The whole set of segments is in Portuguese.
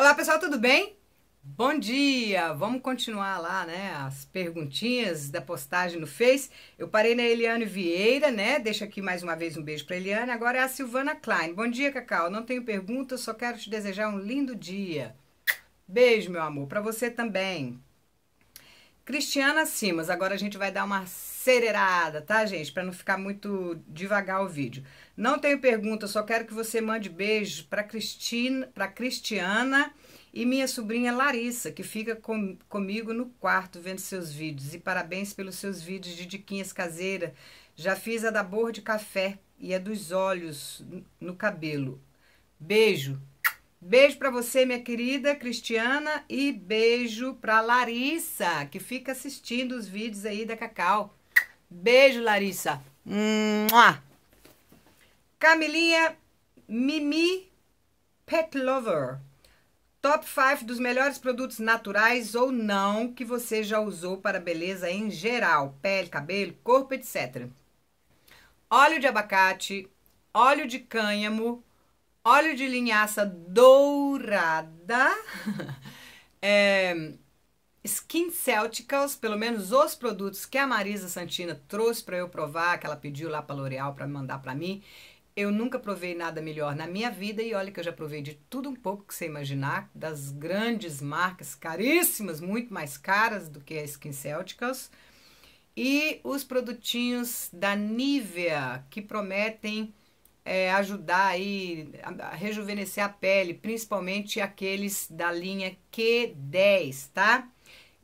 Olá pessoal, tudo bem? Bom dia! Vamos continuar lá, né? As perguntinhas da postagem no Face. Eu parei na Eliane Vieira, né? Deixa aqui mais uma vez um beijo para Eliane. Agora é a Silvana Klein. Bom dia, Cacau. Não tenho pergunta, só quero te desejar um lindo dia. Beijo, meu amor, para você também. Cristiana Simas, agora a gente vai dar uma acelerada, tá, gente? Para não ficar muito devagar o vídeo. Não tenho pergunta, só quero que você mande beijo para Cristina, para Cristiana e minha sobrinha Larissa, que fica com, comigo no quarto vendo seus vídeos. E parabéns pelos seus vídeos de diquinhas caseiras. Já fiz a da borra de café e a dos olhos no cabelo. Beijo. Beijo para você, minha querida Cristiana, e beijo para Larissa, que fica assistindo os vídeos aí da Cacau. Beijo, Larissa. Mua. Camilinha Mimi Pet Lover. Top 5 dos melhores produtos naturais ou não que você já usou para beleza em geral, pele, cabelo, corpo, etc. Óleo de abacate, óleo de cânhamo, óleo de linhaça dourada, é, Skin Celticals, pelo menos os produtos que a Marisa Santina trouxe para eu provar, que ela pediu lá para L'Oréal para mandar para mim, eu nunca provei nada melhor na minha vida e olha que eu já provei de tudo um pouco que você imaginar, das grandes marcas caríssimas, muito mais caras do que a Skin Celticals, e os produtinhos da Nivea que prometem é, ajudar aí a rejuvenescer a pele, principalmente aqueles da linha Q10, tá?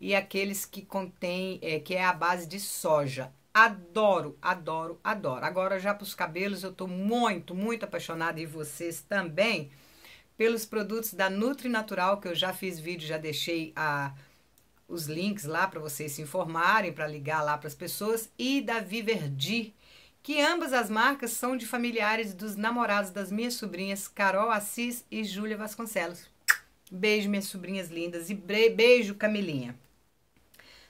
e aqueles que contém, é, que é a base de soja. Adoro, adoro, adoro. Agora já para os cabelos, eu estou muito, muito apaixonada e vocês também pelos produtos da Nutri Natural, que eu já fiz vídeo, já deixei a, os links lá para vocês se informarem, para ligar lá para as pessoas, e da Viverdi, que ambas as marcas são de familiares dos namorados das minhas sobrinhas Carol Assis e Júlia Vasconcelos. Beijo, minhas sobrinhas lindas, e beijo, Camilinha.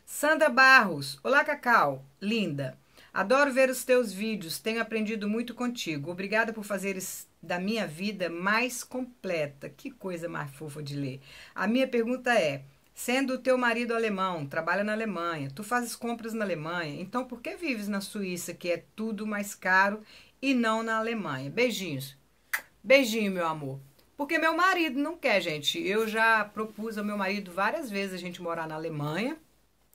Sandra Barros, olá Cacau, linda. Adoro ver os teus vídeos, tenho aprendido muito contigo. Obrigada por fazeres da minha vida mais completa. Que coisa mais fofa de ler. A minha pergunta é: sendo o teu marido alemão, trabalha na Alemanha, tu fazes compras na Alemanha, então por que vives na Suíça, que é tudo mais caro, e não na Alemanha? Beijinhos. Beijinho, meu amor. Porque meu marido não quer, gente. Eu já propus ao meu marido várias vezes a gente morar na Alemanha.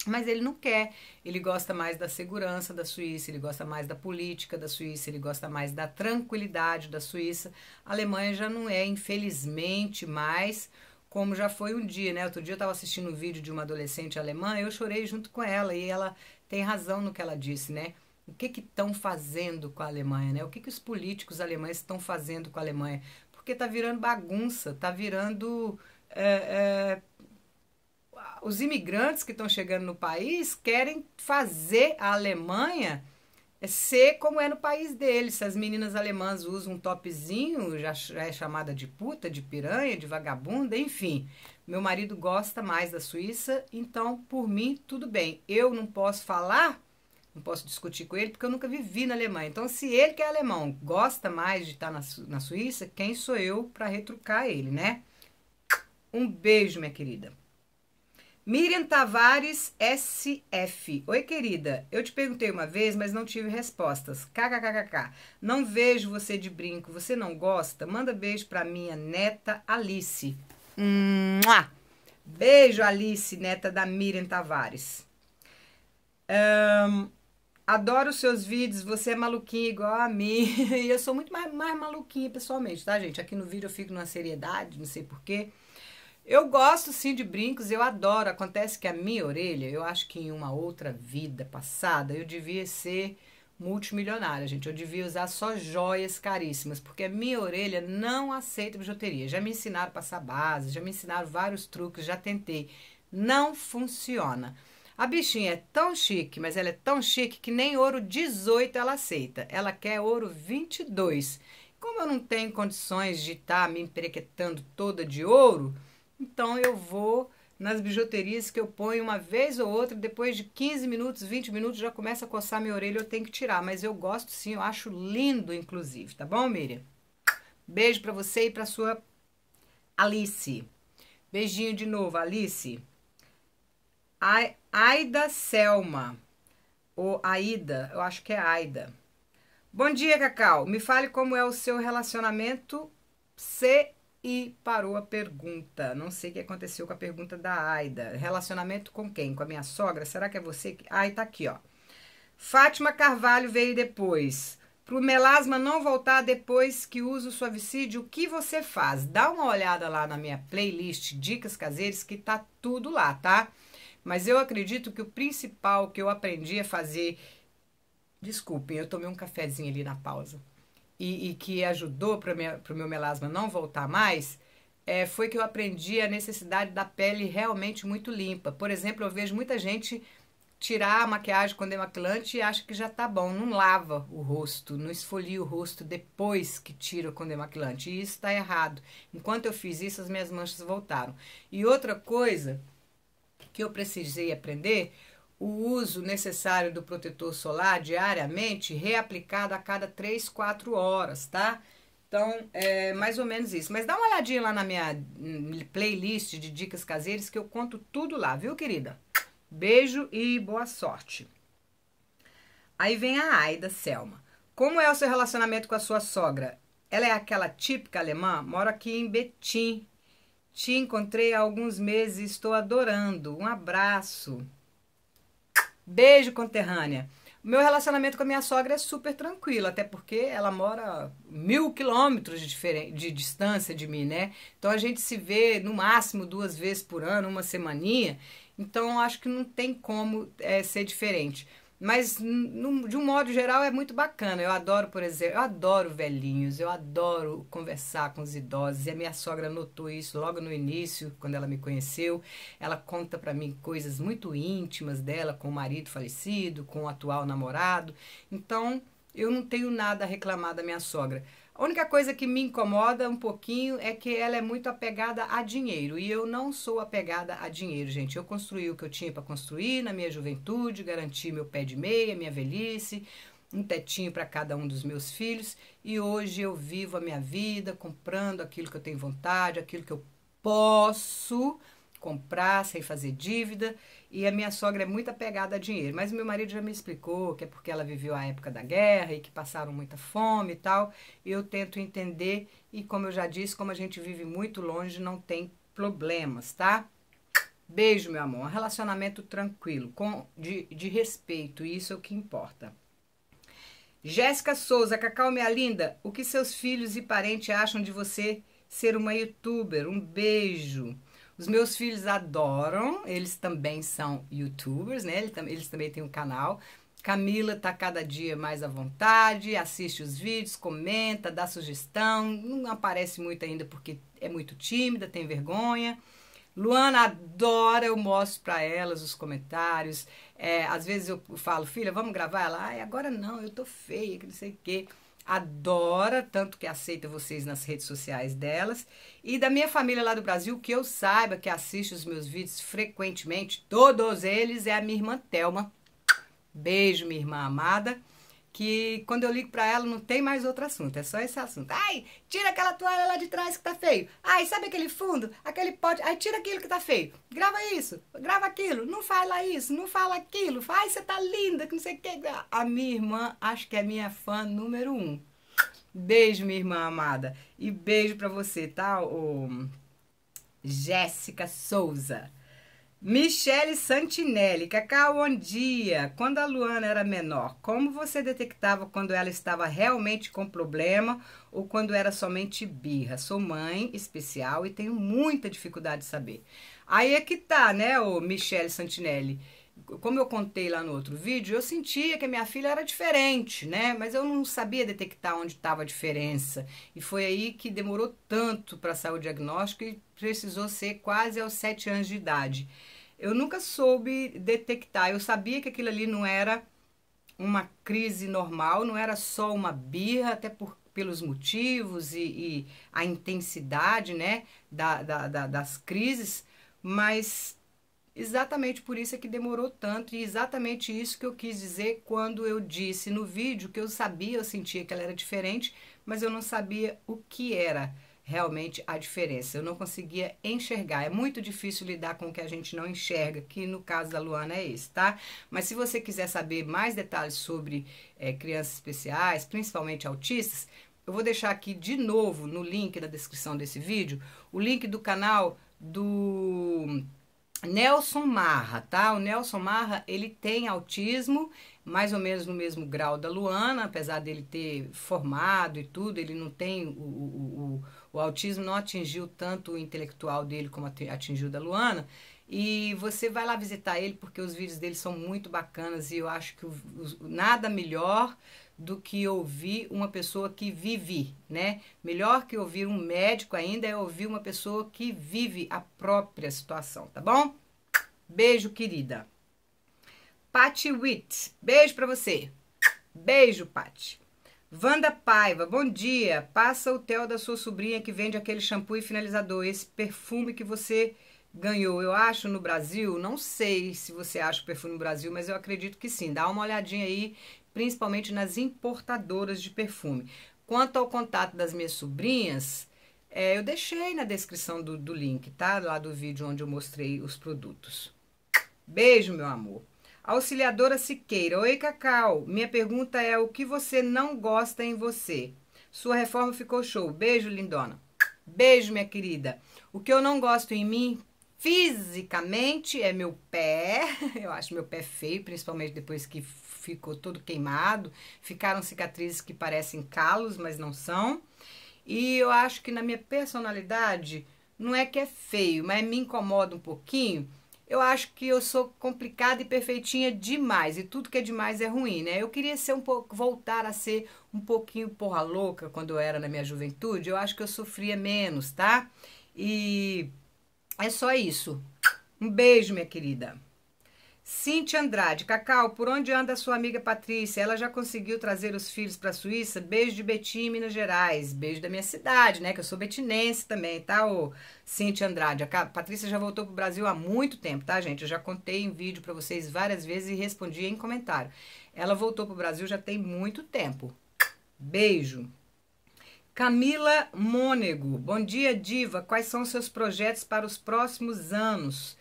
Mas ele não quer, ele gosta mais da segurança da Suíça, ele gosta mais da política da Suíça, ele gosta mais da tranquilidade da Suíça. A Alemanha já não é, infelizmente, mais como já foi um dia, né? Outro dia eu estava assistindo um vídeo de uma adolescente alemã, eu chorei junto com ela e ela tem razão no que ela disse, né? O que que estão fazendo com a Alemanha, né? O que que os políticos alemães estão fazendo com a Alemanha? Porque tá virando bagunça, tá virando é, é, os imigrantes que estão chegando no país querem fazer a Alemanha ser como é no país deles. Se as meninas alemãs usam um topzinho, já, é chamada de puta, de piranha, de vagabunda, enfim. Meu marido gosta mais da Suíça, então por mim tudo bem. Eu não posso falar, não posso discutir com ele porque eu nunca vivi na Alemanha. Então se ele que é alemão gosta mais de estar na, na Suíça, quem sou eu para retrucar ele, né? Um beijo, minha querida. Miriam Tavares SF. Oi, querida. Eu te perguntei uma vez, mas não tive respostas. KKKKK. Não vejo você de brinco. Você não gosta? Manda beijo pra minha neta Alice. Mua! Beijo, Alice, neta da Miriam Tavares. Um, adoro seus vídeos. Você é maluquinha igual a mim. e eu sou muito mais, mais maluquinha pessoalmente, tá, gente? Aqui no vídeo eu fico numa seriedade, não sei porquê. quê. Eu gosto sim de brincos, eu adoro. Acontece que a minha orelha, eu acho que em uma outra vida passada, eu devia ser multimilionária, gente. Eu devia usar só joias caríssimas, porque a minha orelha não aceita bijuteria. Já me ensinaram a passar base, já me ensinaram vários truques, já tentei. Não funciona. A bichinha é tão chique, mas ela é tão chique que nem ouro 18 ela aceita. Ela quer ouro 22. Como eu não tenho condições de estar tá me emprequetando toda de ouro, então eu vou nas bijuterias que eu ponho uma vez ou outra, depois de 15 minutos, 20 minutos, já começa a coçar minha orelha, eu tenho que tirar. Mas eu gosto sim, eu acho lindo, inclusive, tá bom, Miriam? Beijo para você e para sua Alice. Beijinho de novo, Alice. A Aida Selma. Ou Aida, eu acho que é Aida. Bom dia, Cacau. Me fale como é o seu relacionamento, C e parou a pergunta. Não sei o que aconteceu com a pergunta da Aida. Relacionamento com quem? Com a minha sogra? Será que é você? Ai, tá aqui, ó. Fátima Carvalho veio depois. Para o melasma não voltar depois que usa o suavicídio, o que você faz? Dá uma olhada lá na minha playlist Dicas Caseiras que tá tudo lá, tá? Mas eu acredito que o principal que eu aprendi a fazer. Desculpem, eu tomei um cafezinho ali na pausa e, e que ajudou para o meu melasma não voltar mais, é, foi que eu aprendi a necessidade da pele realmente muito limpa. Por exemplo, eu vejo muita gente tirar a maquiagem com demaquilante e acha que já tá bom. Não lava o rosto, não esfolia o rosto depois que tira com demaquilante. E isso está errado. Enquanto eu fiz isso, as minhas manchas voltaram. E outra coisa que eu precisei aprender o uso necessário do protetor solar diariamente, reaplicado a cada 3, 4 horas, tá? Então, é mais ou menos isso. Mas dá uma olhadinha lá na minha hum, playlist de dicas caseiras que eu conto tudo lá, viu, querida? Beijo e boa sorte. Aí vem a Aida Selma. Como é o seu relacionamento com a sua sogra? Ela é aquela típica alemã? Moro aqui em Betim. Te encontrei há alguns meses e estou adorando. Um abraço. Beijo, conterrânea. Meu relacionamento com a minha sogra é super tranquilo, até porque ela mora mil quilômetros de, de, distância de mim, né? Então a gente se vê no máximo duas vezes por ano, uma semaninha. Então acho que não tem como é, ser diferente. Mas de um modo geral é muito bacana. Eu adoro, por exemplo, eu adoro velhinhos, eu adoro conversar com os idosos. E a minha sogra notou isso logo no início, quando ela me conheceu. Ela conta para mim coisas muito íntimas dela com o marido falecido, com o atual namorado. Então, eu não tenho nada a reclamar da minha sogra. A única coisa que me incomoda um pouquinho é que ela é muito apegada a dinheiro e eu não sou apegada a dinheiro, gente. Eu construí o que eu tinha para construir na minha juventude, garanti meu pé de meia, minha velhice, um tetinho para cada um dos meus filhos e hoje eu vivo a minha vida comprando aquilo que eu tenho vontade, aquilo que eu posso comprar, sem fazer dívida, e a minha sogra é muito apegada a dinheiro. Mas meu marido já me explicou que é porque ela viveu a época da guerra e que passaram muita fome e tal. Eu tento entender e como eu já disse, como a gente vive muito longe, não tem problemas, tá? Beijo, meu amor. Um relacionamento tranquilo, com de, de respeito, isso é o que importa. Jéssica Souza, Cacau, minha linda, o que seus filhos e parentes acham de você ser uma youtuber? Um beijo. Os meus filhos adoram, eles também são youtubers, né? Eles, eles também têm um canal. Camila tá cada dia mais à vontade, assiste os vídeos, comenta, dá sugestão, não aparece muito ainda porque é muito tímida, tem vergonha. Luana adora, eu mostro para elas os comentários. É, às vezes eu falo, filha, vamos gravar? Ela, ai, agora não, eu tô feia, que não sei o quê adora, tanto que aceita vocês nas redes sociais delas. E da minha família lá do Brasil, que eu saiba que assiste os meus vídeos frequentemente, todos eles é a minha irmã Thelma. Beijo, minha irmã amada que quando eu ligo para ela não tem mais outro assunto, é só esse assunto. Ai, tira aquela toalha lá de trás que tá feio. Ai, sabe aquele fundo? Aquele pote. Ai, tira aquilo que tá feio. Grava isso, grava aquilo. Não fala isso, não fala aquilo. Ai, você tá linda, que não sei o que. A minha irmã, acho que é minha fã número um. Beijo, minha irmã amada. E beijo para você, tá? O... Jéssica Souza. Michele Santinelli, Cacau, bom dia. Quando a Luana era menor, como você detectava quando ela estava realmente com problema ou quando era somente birra? Sou mãe especial e tenho muita dificuldade de saber. Aí é que tá, né, o Michele Santinelli? como eu contei lá no outro vídeo, eu sentia que a minha filha era diferente, né? Mas eu não sabia detectar onde estava a diferença. E foi aí que demorou tanto para sair o diagnóstico e precisou ser quase aos sete anos de idade. Eu nunca soube detectar, eu sabia que aquilo ali não era uma crise normal, não era só uma birra, até por, pelos motivos e, e a intensidade né, da, da, da, das crises, mas Exatamente por isso é que demorou tanto e exatamente isso que eu quis dizer quando eu disse no vídeo que eu sabia, eu sentia que ela era diferente, mas eu não sabia o que era realmente a diferença. Eu não conseguia enxergar. É muito difícil lidar com o que a gente não enxerga, que no caso da Luana é esse, tá? Mas se você quiser saber mais detalhes sobre é, crianças especiais, principalmente autistas, eu vou deixar aqui de novo no link da descrição desse vídeo o link do canal do Nelson Marra, tá? O Nelson Marra, ele tem autismo, mais ou menos no mesmo grau da Luana, apesar dele ter formado e tudo, ele não tem o, o, o, o autismo, não atingiu tanto o intelectual dele como atingiu da Luana, e você vai lá visitar ele porque os vídeos dele são muito bacanas e eu acho que nada melhor do que ouvir uma pessoa que vive, né? Melhor que ouvir um médico ainda é ouvir uma pessoa que vive a própria situação, tá bom? Beijo, querida. Patti Witt, beijo para você. Beijo, Patti. Vanda Paiva, bom dia. Passa o tel da sua sobrinha que vende aquele shampoo e finalizador, esse perfume que você ganhou, eu acho, no Brasil. Não sei se você acha o perfume no Brasil, mas eu acredito que sim. Dá uma olhadinha aí, principalmente nas importadoras de perfume. Quanto ao contato das minhas sobrinhas, é, eu deixei na descrição do, do link, tá? Lá do vídeo onde eu mostrei os produtos. Beijo, meu amor. Auxiliadora Siqueira. Oi, Cacau. Minha pergunta é o que você não gosta em você? Sua reforma ficou show. Beijo, lindona. Beijo, minha querida. O que eu não gosto em mim, Fisicamente é meu pé, eu acho meu pé feio, principalmente depois que ficou todo queimado. Ficaram cicatrizes que parecem calos, mas não são. E eu acho que na minha personalidade, não é que é feio, mas me incomoda um pouquinho. Eu acho que eu sou complicada e perfeitinha demais, e tudo que é demais é ruim, né? Eu queria ser um pouco, voltar a ser um pouquinho porra louca quando eu era na minha juventude. Eu acho que eu sofria menos, tá? E é só isso. Um beijo, minha querida. Cintia Andrade, Cacau, por onde anda a sua amiga Patrícia? Ela já conseguiu trazer os filhos para a Suíça? Beijo de Betim, Minas Gerais. Beijo da minha cidade, né? Que eu sou betinense também, tá, ô Cintia Andrade? A Patrícia já voltou pro Brasil há muito tempo, tá, gente? Eu já contei em vídeo para vocês várias vezes e respondi em comentário. Ela voltou pro Brasil já tem muito tempo. Beijo. Camila Mônego, bom dia, Diva. Quais são seus projetos para os próximos anos?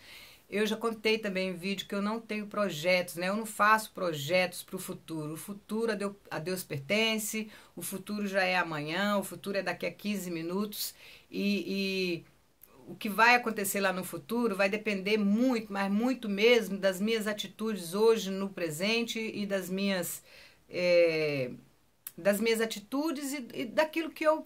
Eu já contei também em vídeo que eu não tenho projetos, né? Eu não faço projetos para o futuro. O futuro a Deus, pertence, o futuro já é amanhã, o futuro é daqui a 15 minutos. E, e o que vai acontecer lá no futuro vai depender muito, mas muito mesmo, das minhas atitudes hoje no presente e das minhas. É, das minhas atitudes e, e, daquilo que eu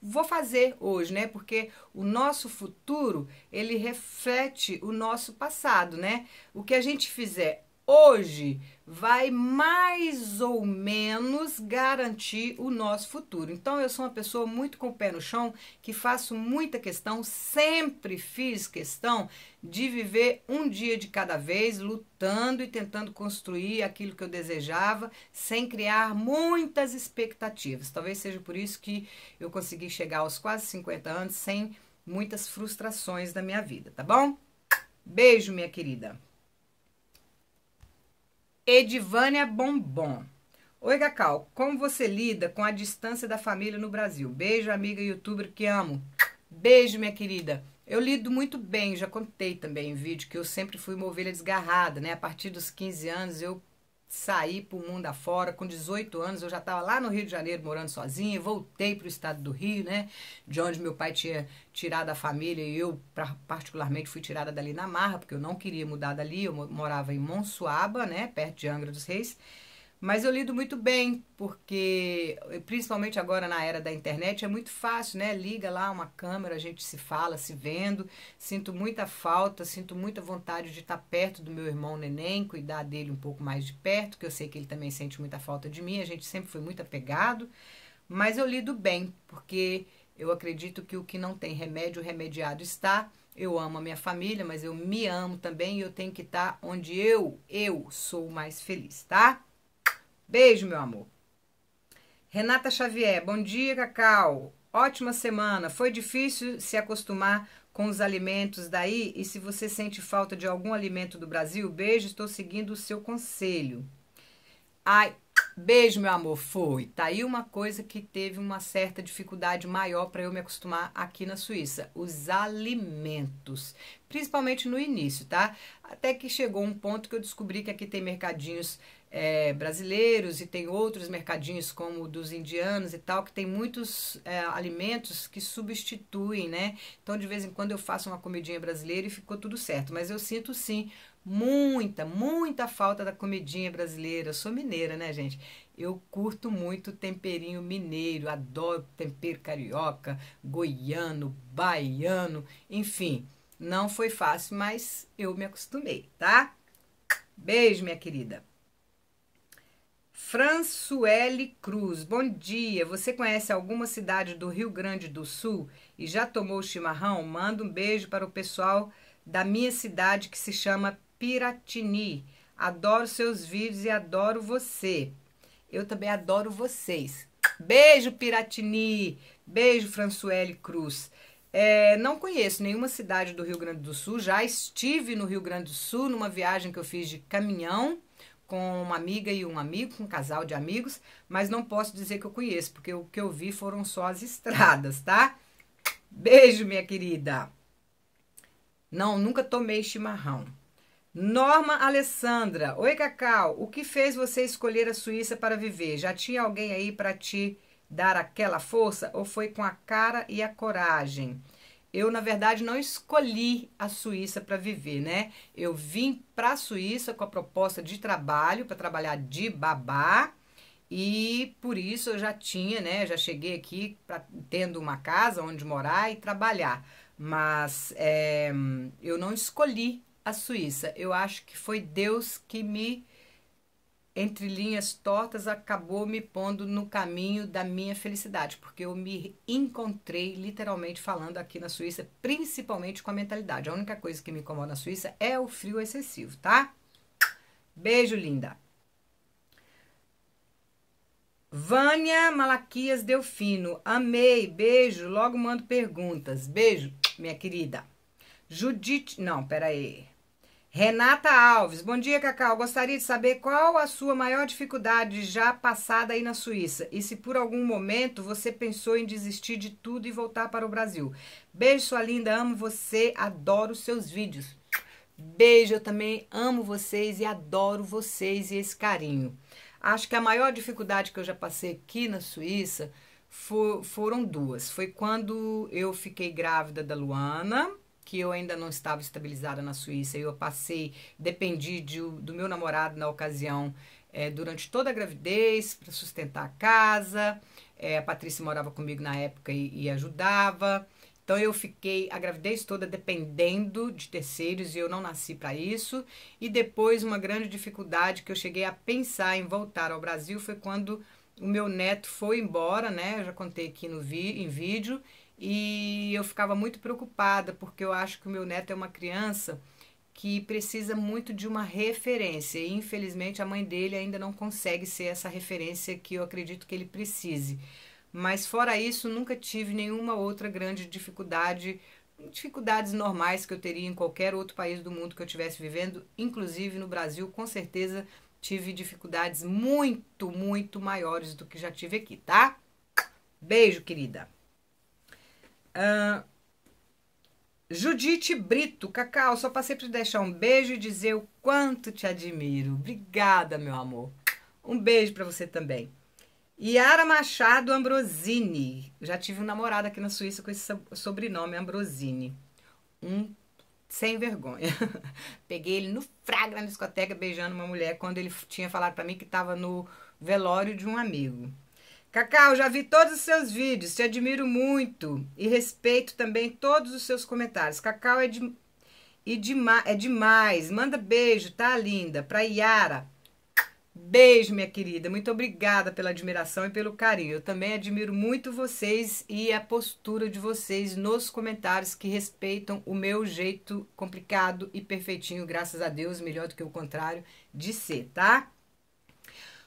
vou fazer hoje, né? Porque o nosso futuro ele reflete o nosso passado, né? O que a gente fizer hoje vai mais ou menos garantir o nosso futuro. Então eu sou uma pessoa muito com o pé no chão, que faço muita questão, sempre fiz questão de viver um dia de cada vez, lutando e tentando construir aquilo que eu desejava, sem criar muitas expectativas. Talvez seja por isso que eu consegui chegar aos quase 50 anos sem muitas frustrações da minha vida, tá bom? Beijo, minha querida. Edivânia Bombom. Oi, Cacau, como você lida com a distância da família no Brasil? Beijo, amiga youtuber que amo. Beijo, minha querida. Eu lido muito bem, já contei também em vídeo que eu sempre fui uma ovelha desgarrada, né? A partir dos 15 anos eu saí para o mundo afora. Com 18 anos, eu já estava lá no Rio de Janeiro morando sozinha. Voltei para o estado do Rio, né? De onde meu pai tinha tirado a família e eu, pra, particularmente, fui tirada dali na marra, porque eu não queria mudar dali. Eu morava em Monsuaba, né? Perto de Angra dos Reis. Mas eu lido muito bem, porque principalmente agora na era da internet é muito fácil, né? Liga lá uma câmera, a gente se fala, se vendo. Sinto muita falta, sinto muita vontade de estar perto do meu irmão neném, cuidar dele um pouco mais de perto, que eu sei que ele também sente muita falta de mim. A gente sempre foi muito apegado, mas eu lido bem, porque eu acredito que o que não tem remédio, remediado está. Eu amo a minha família, mas eu me amo também e eu tenho que estar onde eu, eu sou mais feliz, tá? Beijo, meu amor. Renata Xavier, bom dia, Cacau. Ótima semana. Foi difícil se acostumar com os alimentos daí e se você sente falta de algum alimento do Brasil, beijo, estou seguindo o seu conselho. Ai, beijo, meu amor, foi. Tá aí uma coisa que teve uma certa dificuldade maior para eu me acostumar aqui na Suíça, os alimentos, principalmente no início, tá? Até que chegou um ponto que eu descobri que aqui tem mercadinhos é, brasileiros e tem outros mercadinhos como o dos indianos e tal, que tem muitos é, alimentos que substituem, né? Então, de vez em quando eu faço uma comidinha brasileira e ficou tudo certo. Mas eu sinto sim muita, muita falta da comidinha brasileira. Eu sou mineira, né, gente? Eu curto muito temperinho mineiro, adoro tempero carioca, goiano, baiano, enfim. Não foi fácil, mas eu me acostumei, tá? Beijo, minha querida. Françuele Cruz, bom dia. Você conhece alguma cidade do Rio Grande do Sul e já tomou chimarrão? Manda um beijo para o pessoal da minha cidade que se chama Piratini. Adoro seus vídeos e adoro você. Eu também adoro vocês. Beijo, Piratini. Beijo, Françuele Cruz. É, não conheço nenhuma cidade do Rio Grande do Sul. Já estive no Rio Grande do Sul numa viagem que eu fiz de caminhão com uma amiga e um amigo, um casal de amigos, mas não posso dizer que eu conheço, porque o que eu vi foram só as estradas, tá? Beijo, minha querida. Não, nunca tomei chimarrão. Norma Alessandra. Oi, Cacau. O que fez você escolher a Suíça para viver? Já tinha alguém aí para te dar aquela força ou foi com a cara e a coragem? Eu, na verdade, não escolhi a Suíça para viver, né? Eu vim para a Suíça com a proposta de trabalho, para trabalhar de babá. E por isso eu já tinha, né? Já cheguei aqui pra, tendo uma casa onde morar e trabalhar. Mas é, eu não escolhi a Suíça. Eu acho que foi Deus que me entre linhas tortas, acabou me pondo no caminho da minha felicidade, porque eu me encontrei literalmente falando aqui na Suíça, principalmente com a mentalidade. A única coisa que me incomoda na Suíça é o frio excessivo, tá? Beijo, linda. Vânia Malaquias Delfino, amei, beijo, logo mando perguntas. Beijo, minha querida. Judite, não, peraí. Renata Alves, bom dia, Cacau. Gostaria de saber qual a sua maior dificuldade já passada aí na Suíça e se por algum momento você pensou em desistir de tudo e voltar para o Brasil. Beijo, sua linda, amo você, adoro seus vídeos. Beijo, eu também amo vocês e adoro vocês e esse carinho. Acho que a maior dificuldade que eu já passei aqui na Suíça for, foram duas. Foi quando eu fiquei grávida da Luana que eu ainda não estava estabilizada na Suíça. Eu passei, dependi de, do meu namorado na ocasião é, durante toda a gravidez para sustentar a casa. É, a Patrícia morava comigo na época e, e, ajudava. Então eu fiquei a gravidez toda dependendo de terceiros e eu não nasci para isso. E depois uma grande dificuldade que eu cheguei a pensar em voltar ao Brasil foi quando o meu neto foi embora, né? Eu já contei aqui no vi, em vídeo e eu ficava muito preocupada, porque eu acho que o meu neto é uma criança que precisa muito de uma referência. E infelizmente a mãe dele ainda não consegue ser essa referência que eu acredito que ele precise. Mas fora isso, nunca tive nenhuma outra grande dificuldade, dificuldades normais que eu teria em qualquer outro país do mundo que eu estivesse vivendo, inclusive no Brasil, com certeza tive dificuldades muito, muito maiores do que já tive aqui, tá? Beijo, querida. Ah, Judite Brito, Cacau, só passei para deixar um beijo e dizer o quanto te admiro. Obrigada, meu amor. Um beijo para você também. Yara Machado Ambrosini. Já tive um namorado aqui na Suíça com esse sobrenome, Ambrosini. Um sem vergonha. Peguei ele no fraga na discoteca beijando uma mulher quando ele tinha falado para mim que estava no velório de um amigo. Cacau, já vi todos os seus vídeos, te admiro muito e respeito também todos os seus comentários. Cacau é, de, e de, é demais. Manda beijo, tá linda? Pra Yara. Beijo, minha querida. Muito obrigada pela admiração e pelo carinho. Eu também admiro muito vocês e a postura de vocês nos comentários que respeitam o meu jeito complicado e perfeitinho, graças a Deus, melhor do que o contrário de ser, tá?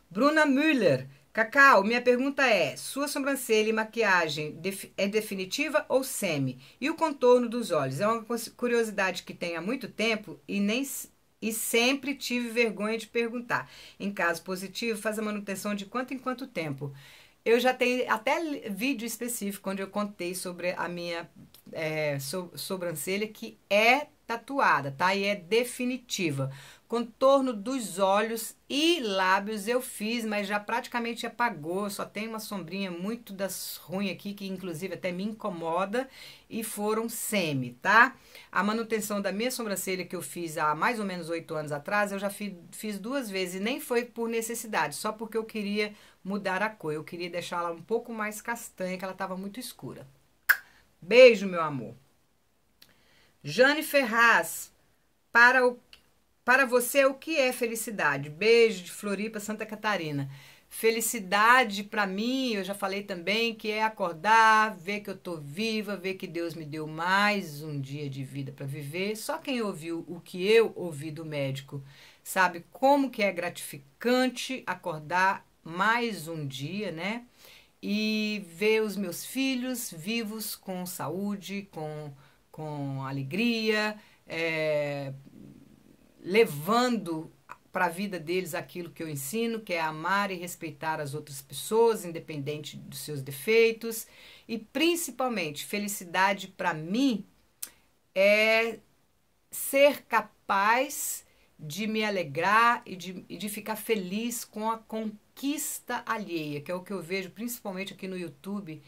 Bruna Müller. Cacau, minha pergunta é: sua sobrancelha e maquiagem é definitiva ou semi? E o contorno dos olhos? É uma curiosidade que tenho há muito tempo e nem e sempre tive vergonha de perguntar. Em caso positivo, faz a manutenção de quanto em quanto tempo? Eu já tenho até vídeo específico onde eu contei sobre a minha é, so sobrancelha que é tatuada, tá? E é definitiva. Contorno dos olhos e lábios eu fiz, mas já praticamente apagou. Só tem uma sombrinha muito das aqui, que inclusive até me incomoda. E foram semi, tá? A manutenção da minha sobrancelha que eu fiz há mais ou menos oito anos atrás, eu já fiz, fiz duas vezes. E nem foi por necessidade, só porque eu queria mudar a cor. Eu queria deixá-la um pouco mais castanha, que ela estava muito escura. Beijo, meu amor. Jane Ferraz, para o para você, o que é felicidade? Beijo de Floripa, Santa Catarina. Felicidade para mim, eu já falei também, que é acordar, ver que eu tô viva, ver que Deus me deu mais um dia de vida para viver. Só quem ouviu o que eu ouvi do médico sabe como que é gratificante acordar mais um dia, né? E ver os meus filhos vivos com saúde, com, com alegria, é, levando para a vida deles aquilo que eu ensino, que é amar e respeitar as outras pessoas, independente dos seus defeitos. E principalmente, felicidade para mim é ser capaz de me alegrar e de, e de ficar feliz com a conquista alheia, que é o que eu vejo principalmente aqui no YouTube,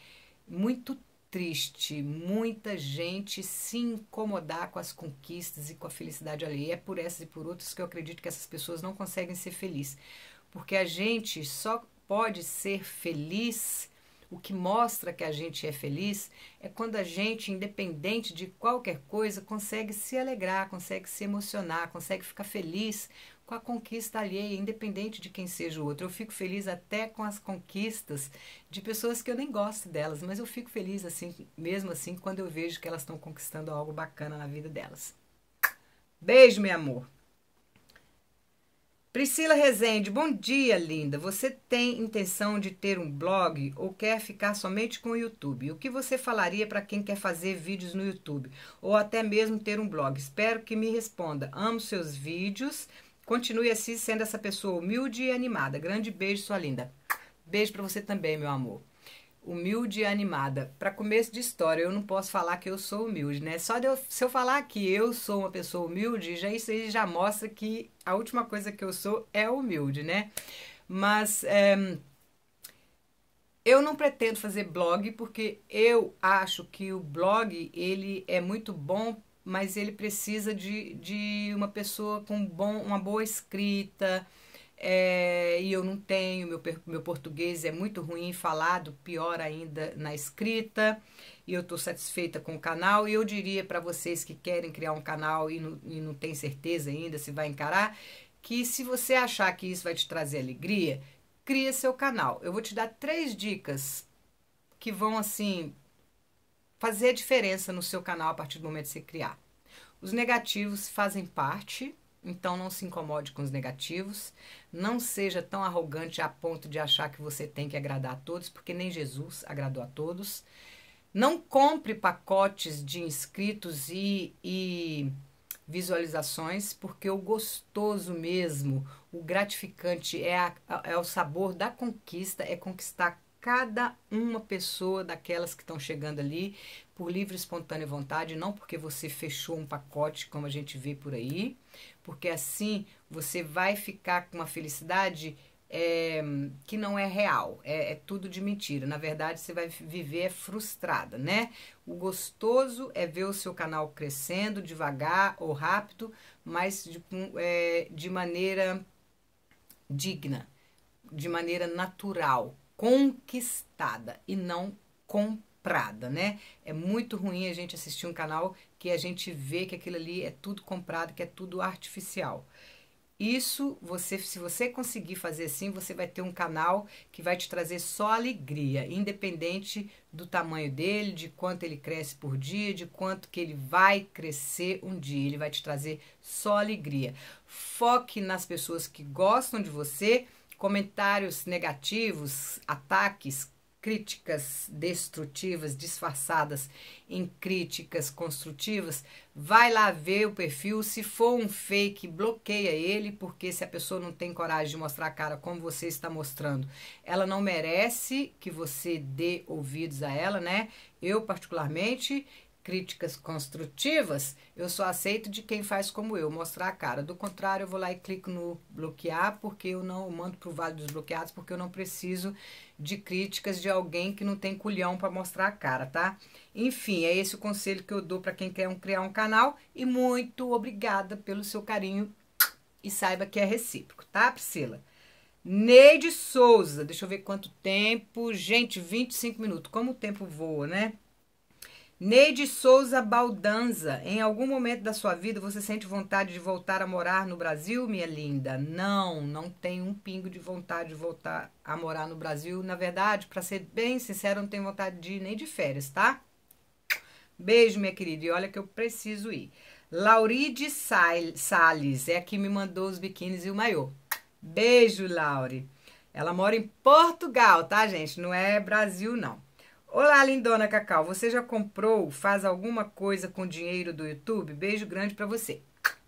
muito triste muita gente se incomodar com as conquistas e com a felicidade alheia. É por essas e por outras que eu acredito que essas pessoas não conseguem ser felizes. Porque a gente só pode ser feliz, o que mostra que a gente é feliz, é quando a gente, independente de qualquer coisa, consegue se alegrar, consegue se emocionar, consegue ficar feliz com a conquista alheia, independente de quem seja o outro. Eu fico feliz até com as conquistas de pessoas que eu nem gosto delas, mas eu fico feliz assim, mesmo assim, quando eu vejo que elas estão conquistando algo bacana na vida delas. Beijo, meu amor. Priscila Rezende, bom dia, linda. Você tem intenção de ter um blog ou quer ficar somente com o YouTube? O que você falaria para quem quer fazer vídeos no YouTube ou até mesmo ter um blog? Espero que me responda. Amo seus vídeos. Continue assim sendo essa pessoa humilde e animada. Grande beijo, sua linda. Beijo para você também, meu amor. Humilde e animada. Para começo de história, eu não posso falar que eu sou humilde, né? Só eu, se eu falar que eu sou uma pessoa humilde, já isso aí já mostra que a última coisa que eu sou é humilde, né? Mas é, eu não pretendo fazer blog porque eu acho que o blog ele é muito bom mas ele precisa de, de uma pessoa com bom, uma boa escrita. É, e eu não tenho, meu, meu português é muito ruim falado, pior ainda na escrita, e eu estou satisfeita com o canal. E eu diria para vocês que querem criar um canal e não, e não tem certeza ainda se vai encarar, que se você achar que isso vai te trazer alegria, cria seu canal. Eu vou te dar três dicas que vão assim fazer diferença no seu canal a partir do momento que você criar. Os negativos fazem parte, então não se incomode com os negativos. Não seja tão arrogante a ponto de achar que você tem que agradar a todos, porque nem Jesus agradou a todos. Não compre pacotes de inscritos e, e visualizações, porque o gostoso mesmo, o gratificante é, a, é o sabor da conquista, é conquistar cada uma pessoa daquelas que estão chegando ali por livre, espontânea vontade, não porque você fechou um pacote, como a gente vê por aí, porque assim você vai ficar com uma felicidade é, que não é real, é, é, tudo de mentira. Na verdade, você vai viver frustrada, né? O gostoso é ver o seu canal crescendo devagar ou rápido, mas de, é, de maneira digna, de maneira natural, conquistada e não comprada, né? É muito ruim a gente assistir um canal que a gente vê que aquilo ali é tudo comprado, que é tudo artificial. Isso, você, se você conseguir fazer assim, você vai ter um canal que vai te trazer só alegria, independente do tamanho dele, de quanto ele cresce por dia, de quanto que ele vai crescer um dia. Ele vai te trazer só alegria. Foque nas pessoas que gostam de você Comentários negativos, ataques, críticas destrutivas disfarçadas em críticas construtivas, vai lá ver o perfil. Se for um fake, bloqueia ele, porque se a pessoa não tem coragem de mostrar a cara como você está mostrando, ela não merece que você dê ouvidos a ela, né? Eu, particularmente, críticas construtivas, eu só aceito de quem faz como eu, mostrar a cara. Do contrário, eu vou lá e clico no bloquear, porque eu não eu mando para o Vale dos Bloqueados, porque eu não preciso de críticas de alguém que não tem culhão para mostrar a cara, tá? Enfim, é esse o conselho que eu dou para quem quer criar um canal. E muito obrigada pelo seu carinho e saiba que é recíproco, tá, Priscila? Neide Souza, deixa eu ver quanto tempo. Gente, 25 minutos. Como o tempo voa, né? Neide Souza Baldanza, em algum momento da sua vida você sente vontade de voltar a morar no Brasil, minha linda? Não, não tenho um pingo de vontade de voltar a morar no Brasil. Na verdade, para ser bem sincero, não tenho vontade de ir nem de férias, tá? Beijo, minha querida, e olha que eu preciso ir. Lauride Salles é a que me mandou os biquínis e o maiô. Beijo, Laurie. Ela mora em Portugal, tá, gente? Não é Brasil, não. Olá, lindona Cacau. Você já comprou, faz alguma coisa com dinheiro do YouTube? Beijo grande para você.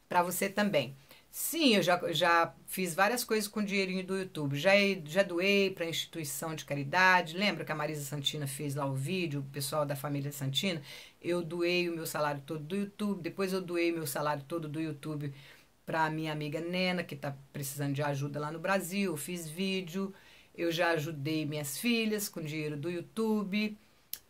Para você também. Sim, eu já, já fiz várias coisas com dinheirinho do YouTube. Já, já doei para instituição de caridade. Lembra que a Marisa Santina fez lá o vídeo, o pessoal da família Santina? Eu doei o meu salário todo do YouTube. Depois eu doei meu salário todo do YouTube para minha amiga Nena, que está precisando de ajuda lá no Brasil. Eu fiz vídeo. Eu já ajudei minhas filhas com dinheiro do YouTube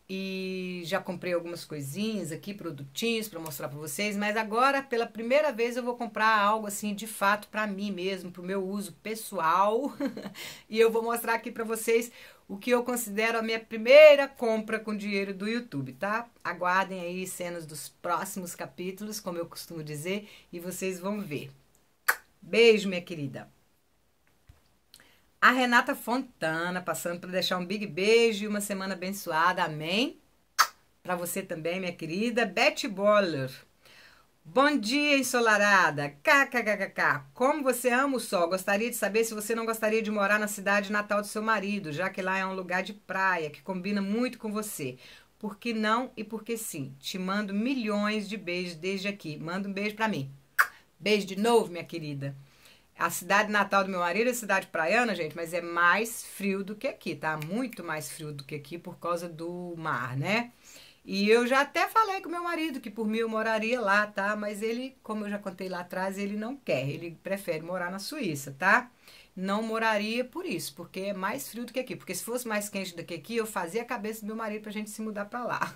e já comprei algumas coisinhas aqui, produtinhos para mostrar para vocês, mas agora pela primeira vez eu vou comprar algo assim de fato para mim mesmo, para o meu uso pessoal. e eu vou mostrar aqui para vocês o que eu considero a minha primeira compra com dinheiro do YouTube, tá? Aguardem aí cenas dos próximos capítulos, como eu costumo dizer, e vocês vão ver. Beijo, minha querida. A Renata Fontana, passando para deixar um big beijo e uma semana abençoada. Amém. Para você também, minha querida. Beth Boller. Bom dia, ensolarada. KKKKK. Como você ama o sol? Gostaria de saber se você não gostaria de morar na cidade natal do seu marido, já que lá é um lugar de praia que combina muito com você. Por que não e por que sim? Te mando milhões de beijos desde aqui. Manda um beijo para mim. Beijo de novo, minha querida. A cidade natal do meu marido é cidade praiana, gente, mas é mais frio do que aqui, tá? Muito mais frio do que aqui por causa do mar, né? E eu já até falei com meu marido que por mim eu moraria lá, tá? Mas ele, como eu já contei lá atrás, ele não quer, ele prefere morar na Suíça, tá? Não moraria por isso, porque é mais frio do que aqui. Porque se fosse mais quente do que aqui, eu fazia a cabeça do meu marido pra gente se mudar pra lá.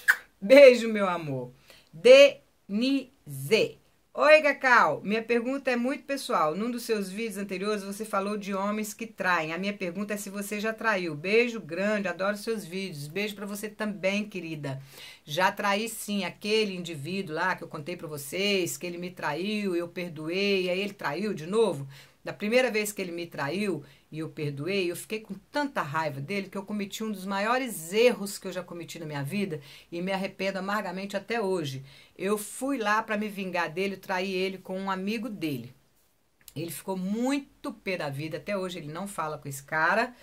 Beijo, meu amor. Denise. Oi, Cacau! Minha pergunta é muito pessoal. Num dos seus vídeos anteriores você falou de homens que traem. A minha pergunta é se você já traiu. Beijo grande, adoro seus vídeos. Beijo para você também, querida. Já traí sim aquele indivíduo lá que eu contei para vocês, que ele me traiu, eu perdoei, aí ele traiu de novo. Da primeira vez que ele me traiu e eu perdoei, eu fiquei com tanta raiva dele que eu cometi um dos maiores erros que eu já cometi na minha vida e me arrependo amargamente até hoje. Eu fui lá para me vingar dele, traí ele com um amigo dele. Ele ficou muito pé da vida, até hoje ele não fala com esse cara.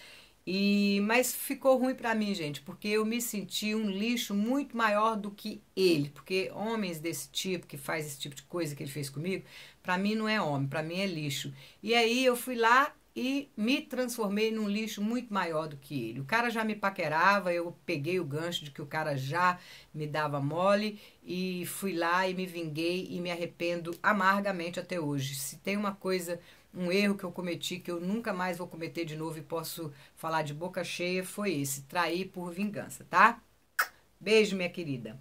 E mas ficou ruim para mim, gente, porque eu me senti um lixo muito maior do que ele, porque homens desse tipo que faz esse tipo de coisa que ele fez comigo para mim não é homem, para mim é lixo. E aí eu fui lá e me transformei num lixo muito maior do que ele. O cara já me paquerava, eu peguei o gancho de que o cara já me dava mole e fui lá e me vinguei e me arrependo amargamente até hoje. Se tem uma coisa, um erro que eu cometi que eu nunca mais vou cometer de novo e posso falar de boca cheia, foi esse, trair por vingança, tá? Beijo, minha querida.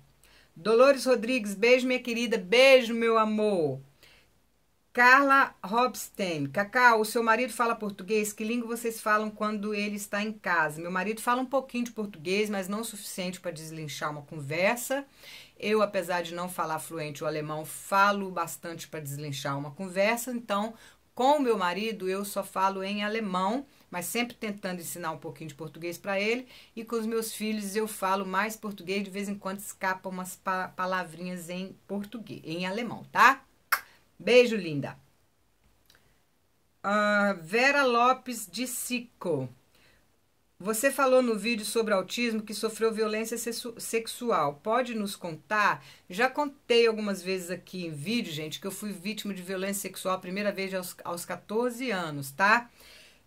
Dolores Rodrigues, beijo, minha querida, beijo, meu amor. Carla Robstein. Cacau, o seu marido fala português? Que língua vocês falam quando ele está em casa? Meu marido fala um pouquinho de português, mas não o suficiente para deslinchar uma conversa. Eu, apesar de não falar fluente o alemão, falo bastante para deslinchar uma conversa. Então, com o meu marido, eu só falo em alemão, mas sempre tentando ensinar um pouquinho de português para ele. E com os meus filhos, eu falo mais português. De vez em quando escapam umas pa palavrinhas em português, em alemão, tá? Beijo, linda. Uh, Vera Lopes de Sico. Você falou no vídeo sobre autismo que sofreu violência sexual. Pode nos contar? Já contei algumas vezes aqui em vídeo, gente, que eu fui vítima de violência sexual a primeira vez aos, aos 14 anos, tá?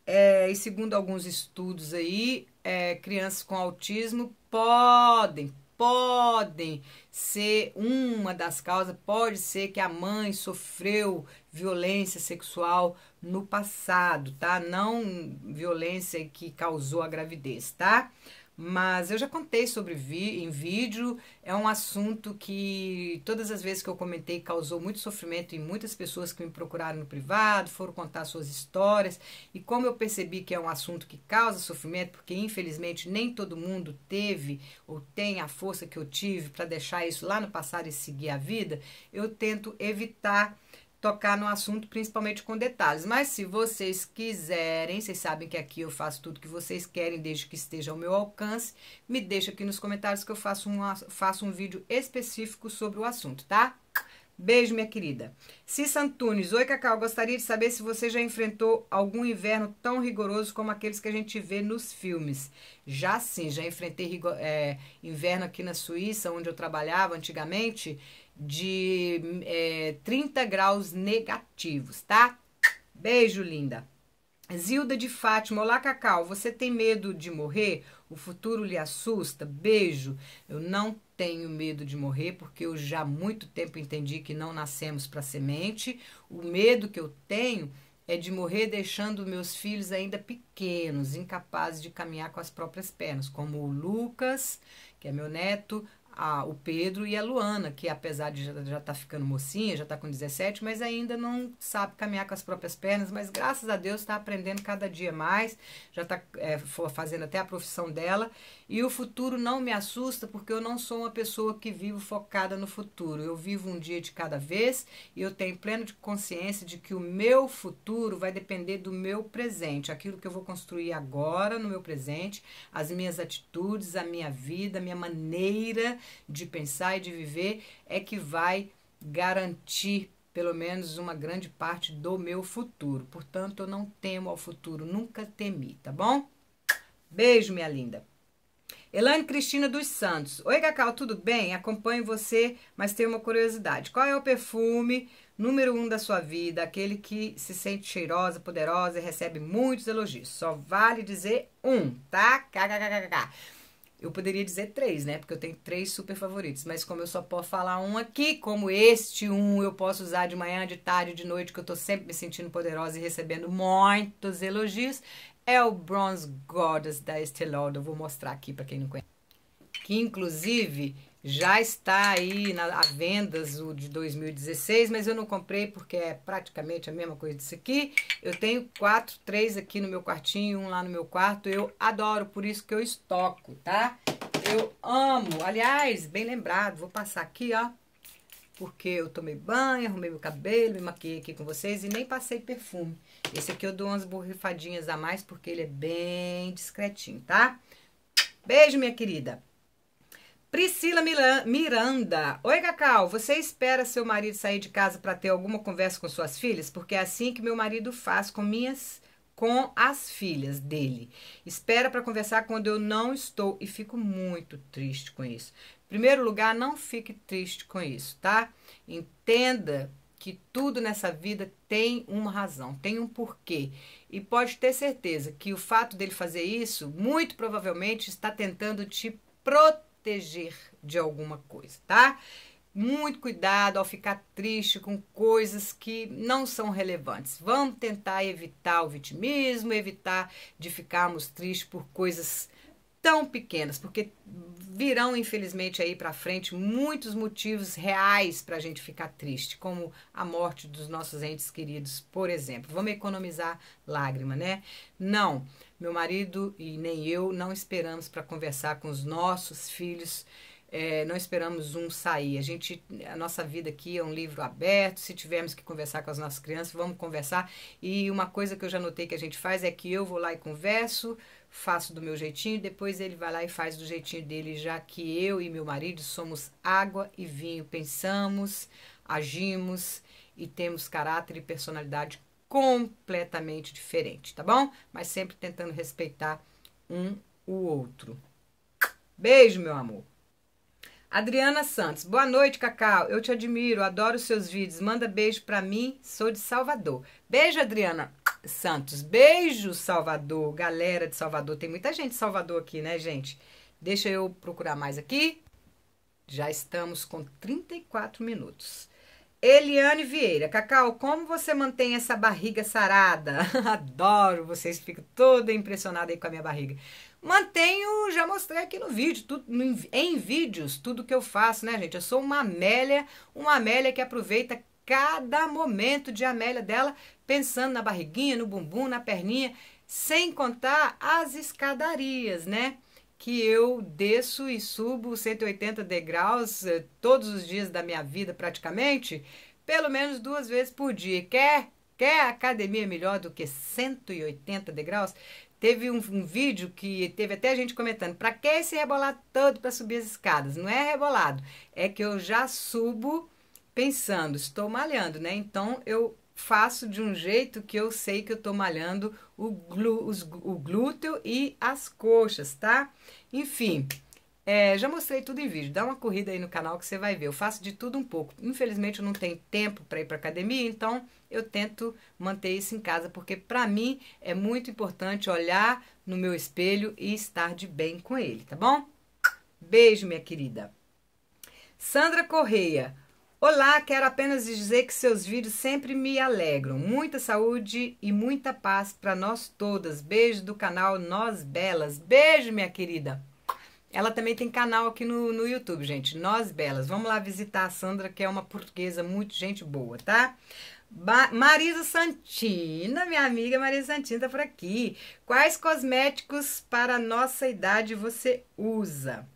É, e segundo alguns estudos aí, é, crianças com autismo podem, podem ser uma das causas, pode ser que a mãe sofreu violência sexual no passado, tá? Não violência que causou a gravidez, tá? mas eu já contei sobre vi em vídeo. É um assunto que todas as vezes que eu comentei causou muito sofrimento em muitas pessoas que me procuraram no privado, foram contar suas histórias. E como eu percebi que é um assunto que causa sofrimento, porque infelizmente nem todo mundo teve ou tem a força que eu tive para deixar isso lá no passado e seguir a vida, eu tento evitar tocar no assunto, principalmente com detalhes. Mas se vocês quiserem, vocês sabem que aqui eu faço tudo que vocês querem, desde que esteja ao meu alcance, me deixa aqui nos comentários que eu faço um, faço um vídeo específico sobre o assunto, tá? Beijo, minha querida. Cissa Antunes, oi Cacau, gostaria de saber se você já enfrentou algum inverno tão rigoroso como aqueles que a gente vê nos filmes. Já sim, já enfrentei é, inverno aqui na Suíça, onde eu trabalhava antigamente, de é, 30 graus negativos, tá? Beijo, linda. Zilda de Fátima, olá Cacau, você tem medo de morrer? O futuro lhe assusta? Beijo. Eu não tenho medo de morrer porque eu já há muito tempo entendi que não nascemos para semente. O medo que eu tenho é de morrer deixando meus filhos ainda pequenos, incapazes de caminhar com as próprias pernas, como o Lucas, que é meu neto, a, o Pedro e a Luana, que apesar de já estar tá ficando mocinha, já está com 17, mas ainda não sabe caminhar com as próprias pernas, mas graças a Deus está aprendendo cada dia mais, já está é, fazendo até a profissão dela. E o futuro não me assusta, porque eu não sou uma pessoa que vivo focada no futuro. Eu vivo um dia de cada vez e eu tenho pleno de consciência de que o meu futuro vai depender do meu presente, aquilo que eu vou construir agora no meu presente, as minhas atitudes, a minha vida, a minha maneira de pensar e de viver é que vai garantir pelo menos uma grande parte do meu futuro. Portanto, eu não temo ao futuro, nunca temi, tá bom? Beijo, minha linda. Elaine Cristina dos Santos. Oi, Cacau, tudo bem? Acompanho você, mas tenho uma curiosidade. Qual é o perfume número um da sua vida? Aquele que se sente cheirosa, poderosa e recebe muitos elogios. Só vale dizer um, tá? KKKK. Eu poderia dizer três, né? Porque eu tenho três super favoritos. Mas como eu só posso falar um aqui, como este um eu posso usar de manhã, de tarde, de noite, que eu tô sempre me sentindo poderosa e recebendo muitos elogios, é o Bronze Goddess da Estée Lauder. Eu vou mostrar aqui para quem não conhece. Que inclusive já está aí na, a vendas o de 2016, mas eu não comprei porque é praticamente a mesma coisa disso aqui. Eu tenho quatro, três aqui no meu quartinho, um lá no meu quarto. Eu adoro, por isso que eu estoco, tá? Eu amo. Aliás, bem lembrado, vou passar aqui, ó. Porque eu tomei banho, arrumei meu cabelo, me maquiei aqui com vocês e nem passei perfume. Esse aqui eu dou umas borrifadinhas a mais porque ele é bem discretinho, tá? Beijo, minha querida. Priscila Miranda. Oi, Cacau. Você espera seu marido sair de casa para ter alguma conversa com suas filhas? Porque é assim que meu marido faz com minhas com as filhas dele. Espera para conversar quando eu não estou e fico muito triste com isso. Em primeiro lugar, não fique triste com isso, tá? Entenda que tudo nessa vida tem uma razão, tem um porquê. E pode ter certeza que o fato dele fazer isso, muito provavelmente está tentando te proteger proteger de alguma coisa, tá? Muito cuidado ao ficar triste com coisas que não são relevantes. Vamos tentar evitar o vitimismo, evitar de ficarmos tristes por coisas tão pequenas, porque virão, infelizmente, aí para frente muitos motivos reais para a gente ficar triste, como a morte dos nossos entes queridos, por exemplo. Vamos economizar lágrima, né? Não. Meu marido e nem eu não esperamos para conversar com os nossos filhos, é, não esperamos um sair. A gente, a nossa vida aqui é um livro aberto. Se tivermos que conversar com as nossas crianças, vamos conversar. E uma coisa que eu já notei que a gente faz é que eu vou lá e converso, faço do meu jeitinho, depois ele vai lá e faz do jeitinho dele, já que eu e meu marido somos água e vinho, pensamos, agimos e temos caráter e personalidade completamente diferente, tá bom? Mas sempre tentando respeitar um o outro. Beijo, meu amor. Adriana Santos, boa noite, Cacau. Eu te admiro, adoro seus vídeos. Manda beijo para mim, sou de Salvador. Beijo, Adriana Santos. Beijo, Salvador. Galera de Salvador, tem muita gente de Salvador aqui, né, gente? Deixa eu procurar mais aqui. Já estamos com 34 minutos. Eliane Vieira, Cacau, como você mantém essa barriga sarada? Adoro, vocês ficam toda impressionada aí com a minha barriga. Mantenho, já mostrei aqui no vídeo, tudo, em vídeos, tudo que eu faço, né, gente? Eu sou uma Amélia, uma Amélia que aproveita cada momento de Amélia dela, pensando na barriguinha, no bumbum, na perninha, sem contar as escadarias, né? que eu desço e subo 180 degraus eh, todos os dias da minha vida praticamente, pelo menos duas vezes por dia. Quer, quer academia melhor do que 180 degraus? Teve um, um vídeo que teve até gente comentando: para que esse rebolar todo para subir as escadas? Não é rebolado, é que eu já subo pensando, estou malhando, né? Então eu faço de um jeito que eu sei que eu estou malhando o, glú, os, o glúteo e as coxas, tá? Enfim, é, já mostrei tudo em vídeo. Dá uma corrida aí no canal que você vai ver. Eu faço de tudo um pouco. Infelizmente eu não tenho tempo para ir para academia, então eu tento manter isso em casa, porque para mim é muito importante olhar no meu espelho e estar de bem com ele, tá bom? Beijo, minha querida. Sandra Correia. Olá, quero apenas dizer que seus vídeos sempre me alegram. Muita saúde e muita paz para nós todas. Beijo do canal Nós Belas. Beijo, minha querida. Ela também tem canal aqui no, no YouTube, gente. Nós Belas. Vamos lá visitar a Sandra, que é uma portuguesa muito gente boa, tá? Ba Marisa Santina, minha amiga Marisa Santina tá por aqui. Quais cosméticos para nossa idade você usa?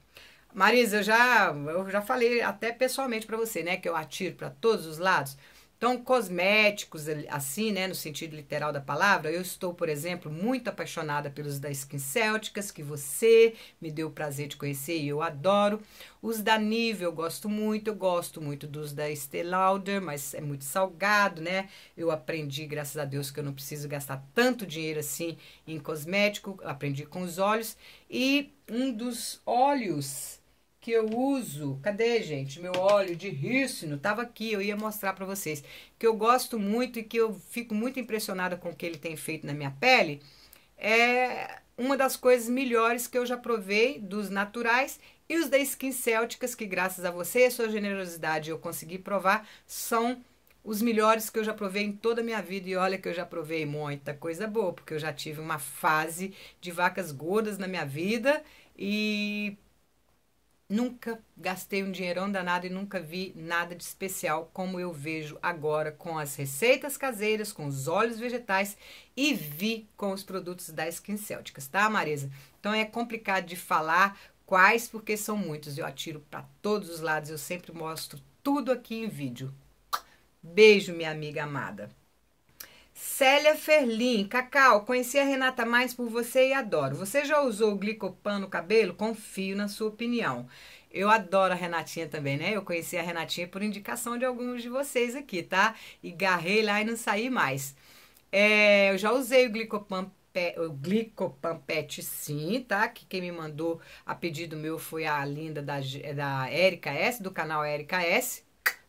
Marisa, eu já, eu já falei até pessoalmente para você, né? Que eu atiro para todos os lados. Então, cosméticos, assim, né, no sentido literal da palavra, eu estou, por exemplo, muito apaixonada pelos da Skin Célticas, que você me deu o prazer de conhecer e eu adoro. Os da Nive eu gosto muito, eu gosto muito dos da Estée Lauder, mas é muito salgado, né? Eu aprendi, graças a Deus, que eu não preciso gastar tanto dinheiro assim em cosmético, aprendi com os olhos. E um dos óleos que eu uso. Cadê, gente? Meu óleo de rícino tava aqui, eu ia mostrar para vocês. Que eu gosto muito e que eu fico muito impressionada com o que ele tem feito na minha pele. É uma das coisas melhores que eu já provei dos naturais e os da Skin Célticas, que graças a você e a sua generosidade eu consegui provar, são os melhores que eu já provei em toda a minha vida. E olha que eu já provei muita coisa boa, porque eu já tive uma fase de vacas gordas na minha vida e nunca gastei um dinheirão danado e nunca vi nada de especial como eu vejo agora com as receitas caseiras, com os óleos vegetais e vi com os produtos da Skin Celticas, tá, Marisa? Então é complicado de falar quais porque são muitos. Eu atiro para todos os lados, eu sempre mostro tudo aqui em vídeo. Beijo, minha amiga amada. Célia Ferlim, Cacau, conheci a Renata mais por você e adoro. Você já usou o glicopan no cabelo? Confio na sua opinião. Eu adoro a Renatinha também, né? Eu conheci a Renatinha por indicação de alguns de vocês aqui, tá? E garrei lá e não saí mais. É, eu já usei o glicopan o Glicopan Pet sim, tá? Que quem me mandou a pedido meu foi a linda da, é da Erika S, do canal Erika S.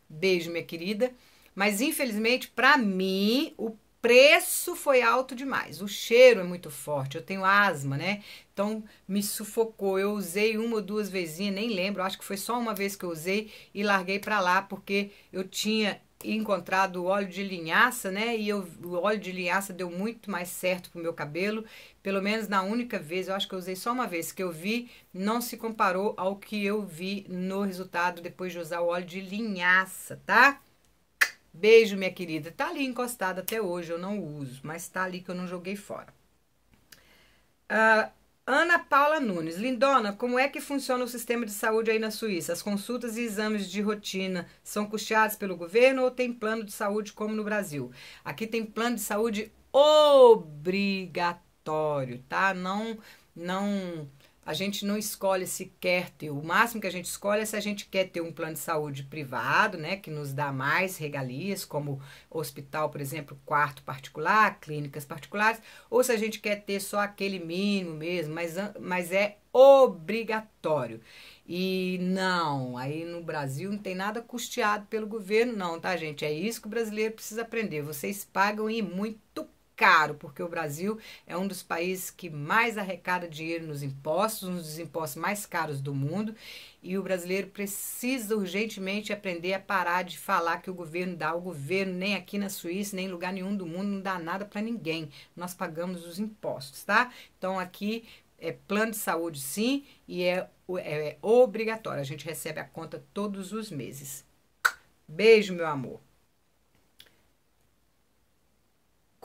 Beijo, minha querida. Mas infelizmente, para mim, o preço foi alto demais. O cheiro é muito forte. Eu tenho asma, né? Então me sufocou. Eu usei uma ou duas vezinhas, nem lembro. Acho que foi só uma vez que eu usei e larguei para lá porque eu tinha encontrado óleo de linhaça, né? E eu, o óleo de linhaça deu muito mais certo pro meu cabelo. Pelo menos na única vez, eu acho que eu usei só uma vez que eu vi, não se comparou ao que eu vi no resultado depois de usar o óleo de linhaça, tá? Beijo, minha querida. Tá ali encostada até hoje, eu não uso, mas tá ali que eu não joguei fora. Uh, Ana Paula Nunes. Lindona, como é que funciona o sistema de saúde aí na Suíça? As consultas e exames de rotina são custeados pelo governo ou tem plano de saúde como no Brasil? Aqui tem plano de saúde obrigatório, tá? Não, não a gente não escolhe se quer ter. O máximo que a gente escolhe é se a gente quer ter um plano de saúde privado, né, que nos dá mais regalias, como hospital, por exemplo, quarto particular, clínicas particulares, ou se a gente quer ter só aquele mínimo mesmo, mas, mas é obrigatório. E não, aí no Brasil não tem nada custeado pelo governo, não, tá, gente? É isso que o brasileiro precisa aprender. Vocês pagam e muito caro, porque o Brasil é um dos países que mais arrecada dinheiro nos impostos, um dos impostos mais caros do mundo, e o brasileiro precisa urgentemente aprender a parar de falar que o governo dá. O governo, nem aqui na Suíça, nem em lugar nenhum do mundo, não dá nada para ninguém. Nós pagamos os impostos, tá? Então aqui é plano de saúde sim e é, é, é obrigatório. A gente recebe a conta todos os meses. Beijo, meu amor.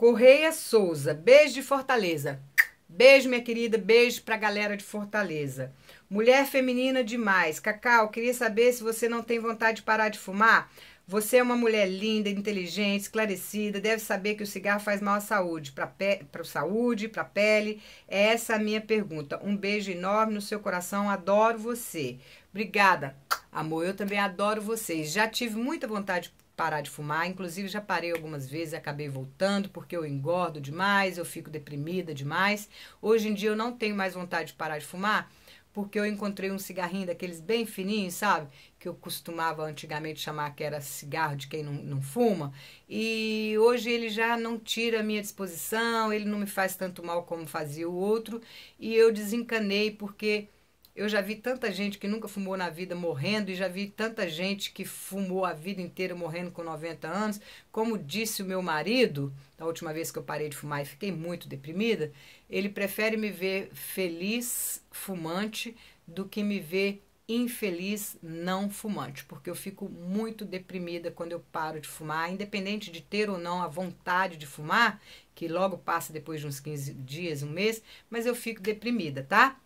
Correia Souza, beijo de Fortaleza. Beijo, minha querida, beijo pra galera de Fortaleza. Mulher feminina demais. Cacau, queria saber se você não tem vontade de parar de fumar. Você é uma mulher linda, inteligente, esclarecida, deve saber que o cigarro faz mal à saúde, para a saúde, para a pele. É essa a minha pergunta. Um beijo enorme no seu coração, adoro você. Obrigada, amor, eu também adoro vocês. Já tive muita vontade parar de fumar. Inclusive, já parei algumas vezes, acabei voltando porque eu engordo demais, eu fico deprimida demais. Hoje em dia eu não tenho mais vontade de parar de fumar porque eu encontrei um cigarrinho daqueles bem fininhos, sabe? Que eu costumava antigamente chamar que era cigarro de quem não, não fuma. E hoje ele já não tira a minha disposição, ele não me faz tanto mal como fazia o outro. E eu desencanei porque eu já vi tanta gente que nunca fumou na vida morrendo, e já vi tanta gente que fumou a vida inteira morrendo com 90 anos. Como disse o meu marido, da última vez que eu parei de fumar e fiquei muito deprimida, ele prefere me ver feliz fumante do que me ver infeliz não fumante, porque eu fico muito deprimida quando eu paro de fumar, independente de ter ou não a vontade de fumar, que logo passa depois de uns 15 dias, um mês, mas eu fico deprimida, tá?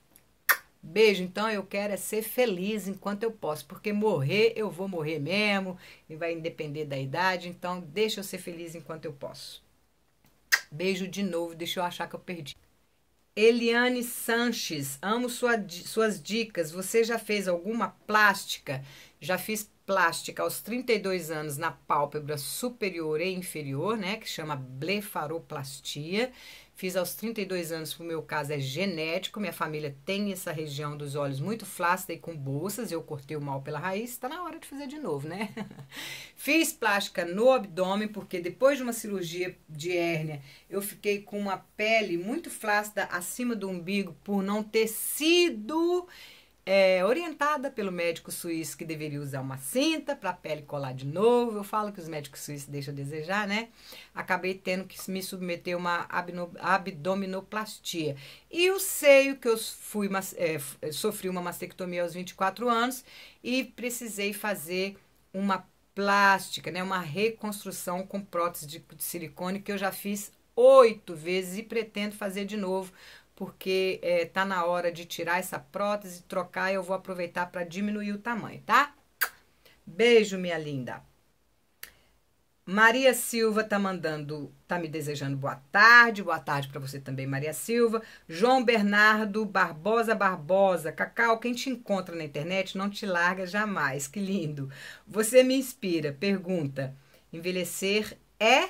Beijo, então eu quero é ser feliz enquanto eu posso, porque morrer eu vou morrer mesmo, e vai depender da idade, então deixa eu ser feliz enquanto eu posso. Beijo de novo, deixa eu achar que eu perdi. Eliane Sanches, amo sua, suas dicas. Você já fez alguma plástica? Já fiz plástica aos 32 anos na pálpebra superior e inferior, né? Que chama blefaroplastia. Fiz aos 32 anos, o meu caso é genético, minha família tem essa região dos olhos muito flácida e com bolsas, eu cortei o mal pela raiz, está na hora de fazer de novo, né? Fiz plástica no abdômen, porque depois de uma cirurgia de hérnia, eu fiquei com uma pele muito flácida acima do umbigo por não ter sido é, orientada pelo médico suíço que deveria usar uma cinta para a pele colar de novo. Eu falo que os médicos suíços deixam a desejar, né? Acabei tendo que me submeter a uma abdominoplastia. E o seio que eu fui, é, é, sofri uma mastectomia aos 24 anos e precisei fazer uma plástica, né? Uma reconstrução com prótese de silicone que eu já fiz oito vezes e pretendo fazer de novo porque é, tá na hora de tirar essa prótese, trocar, eu vou aproveitar para diminuir o tamanho, tá? Beijo, minha linda. Maria Silva tá mandando, tá me desejando boa tarde, boa tarde para você também, Maria Silva. João Bernardo Barbosa Barbosa, Cacau, quem te encontra na internet não te larga jamais. Que lindo. Você me inspira. Pergunta: envelhecer é?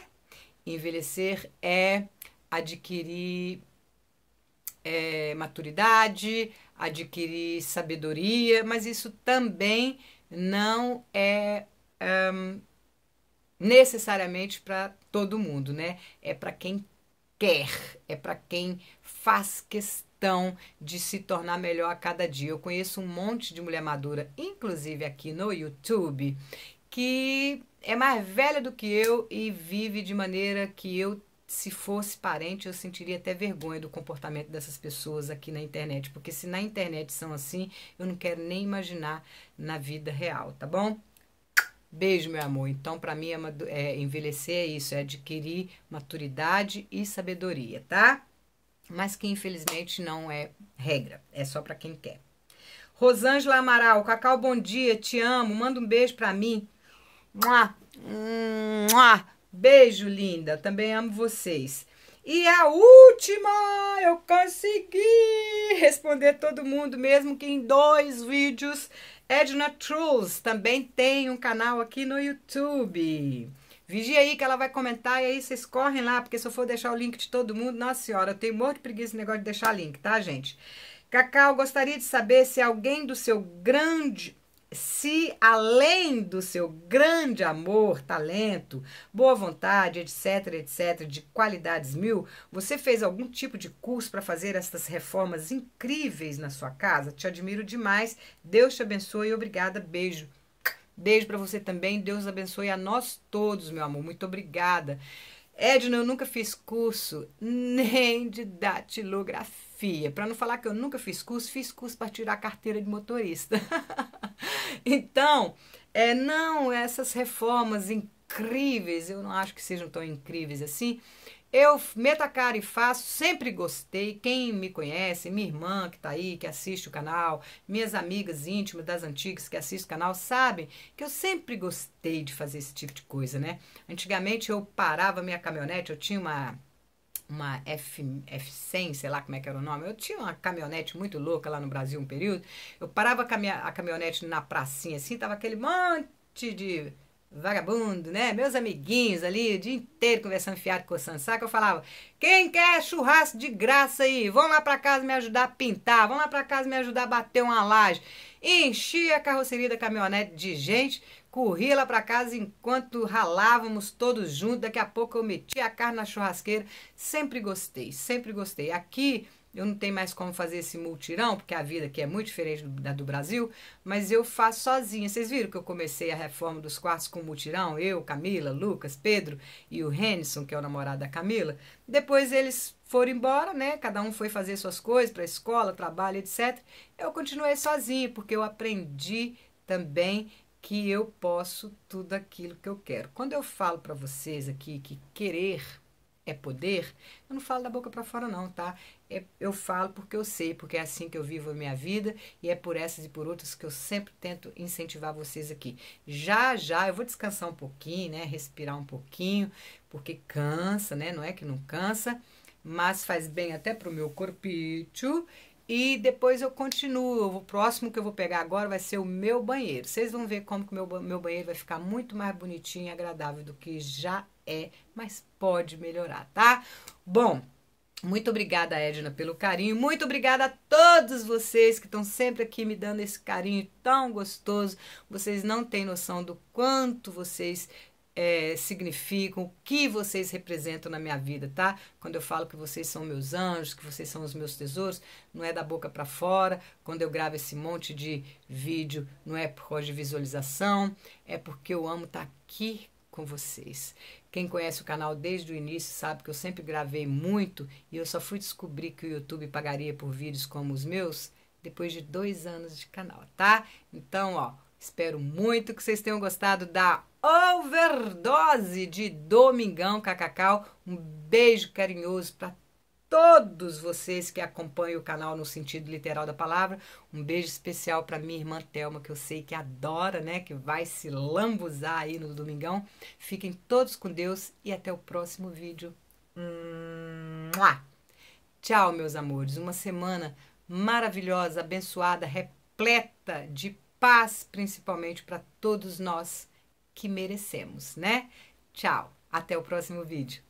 Envelhecer é adquirir é, maturidade, adquirir sabedoria, mas isso também não é um, necessariamente para todo mundo, né? É para quem quer, é para quem faz questão de se tornar melhor a cada dia. Eu conheço um monte de mulher madura, inclusive aqui no YouTube, que é mais velha do que eu e vive de maneira que eu se fosse parente, eu sentiria até vergonha do comportamento dessas pessoas aqui na internet, porque se na internet são assim, eu não quero nem imaginar na vida real, tá bom? Beijo, meu amor. Então, para mim, é, é, envelhecer é isso, é adquirir maturidade e sabedoria, tá? Mas que infelizmente não é regra, é só para quem quer. Rosângela Amaral, Cacau, bom dia, te amo, manda um beijo para mim. Mua, mua. Beijo, linda. Também amo vocês. E a última, eu consegui responder todo mundo, mesmo que em dois vídeos. Edna Truls também tem um canal aqui no YouTube. Vigia aí que ela vai comentar e aí vocês correm lá, porque se eu for deixar o link de todo mundo, nossa senhora, eu tenho morro de preguiça esse negócio de deixar link, tá, gente? Cacau, gostaria de saber se alguém do seu grande se além do seu grande amor, talento, boa vontade, etc, etc, de qualidades mil, você fez algum tipo de curso para fazer essas reformas incríveis na sua casa? Te admiro demais. Deus te abençoe e obrigada. Beijo. Beijo para você também. Deus abençoe a nós todos, meu amor. Muito obrigada. Edna, eu nunca fiz curso nem de datilografia para não falar que eu nunca fiz curso, fiz curso para tirar a carteira de motorista. então, é, não, essas reformas incríveis, eu não acho que sejam tão incríveis assim. Eu meto a cara e faço, sempre gostei. Quem me conhece, minha irmã que está aí, que assiste o canal, minhas amigas íntimas das antigas que assistem o canal, sabem que eu sempre gostei de fazer esse tipo de coisa, né? Antigamente eu parava minha caminhonete, eu tinha uma uma F, F100, sei lá como é que era o nome. Eu tinha uma caminhonete muito louca lá no Brasil um período. Eu parava a, a caminhonete na pracinha assim, tava aquele monte de vagabundo, né? Meus amiguinhos ali, o dia inteiro conversando fiado com o Sansaco, eu falava: quem quer churrasco de graça aí? Vão lá para casa me ajudar a pintar, vão lá para casa me ajudar a bater uma laje. enchia a carroceria da caminhonete de gente corri lá para casa enquanto ralávamos todos juntos. Daqui a pouco eu meti a carne na churrasqueira. Sempre gostei, sempre gostei. Aqui eu não tenho mais como fazer esse multirão, porque a vida aqui é muito diferente da do Brasil, mas eu faço sozinha. Vocês viram que eu comecei a reforma dos quartos com multirão? Eu, Camila, Lucas, Pedro e o Henderson, que é o namorado da Camila. Depois eles foram embora, né? Cada um foi fazer suas coisas para escola, trabalho, etc. Eu continuei sozinha, porque eu aprendi também que eu posso tudo aquilo que eu quero. Quando eu falo para vocês aqui que querer é poder, eu não falo da boca para fora não, tá? É, eu falo porque eu sei, porque é assim que eu vivo a minha vida e é por essas e por outras que eu sempre tento incentivar vocês aqui. Já já eu vou descansar um pouquinho, né? Respirar um pouquinho, porque cansa, né? Não é que não cansa, mas faz bem até pro meu corpício e depois eu continuo. O próximo que eu vou pegar agora vai ser o meu banheiro. Vocês vão ver como que o meu, meu banheiro vai ficar muito mais bonitinho e agradável do que já é, mas pode melhorar, tá? Bom, muito obrigada, Edna, pelo carinho. Muito obrigada a todos vocês que estão sempre aqui me dando esse carinho tão gostoso. Vocês não têm noção do quanto vocês é, significam, o que vocês representam na minha vida, tá? Quando eu falo que vocês são meus anjos, que vocês são os meus tesouros, não é da boca para fora. Quando eu gravo esse monte de vídeo, não é por causa de visualização, é porque eu amo estar tá aqui com vocês. Quem conhece o canal desde o início sabe que eu sempre gravei muito e eu só fui descobrir que o YouTube pagaria por vídeos como os meus depois de dois anos de canal, tá? Então, ó, espero muito que vocês tenham gostado da overdose de Domingão Cacacau. Um beijo carinhoso para todos vocês que acompanham o canal no sentido literal da palavra. Um beijo especial para minha irmã Telma, que eu sei que adora, né? Que vai se lambuzar aí no domingão. Fiquem todos com Deus e até o próximo vídeo. Mua! Tchau, meus amores. Uma semana maravilhosa, abençoada, repleta de paz, principalmente para todos nós que merecemos, né? Tchau, até o próximo vídeo.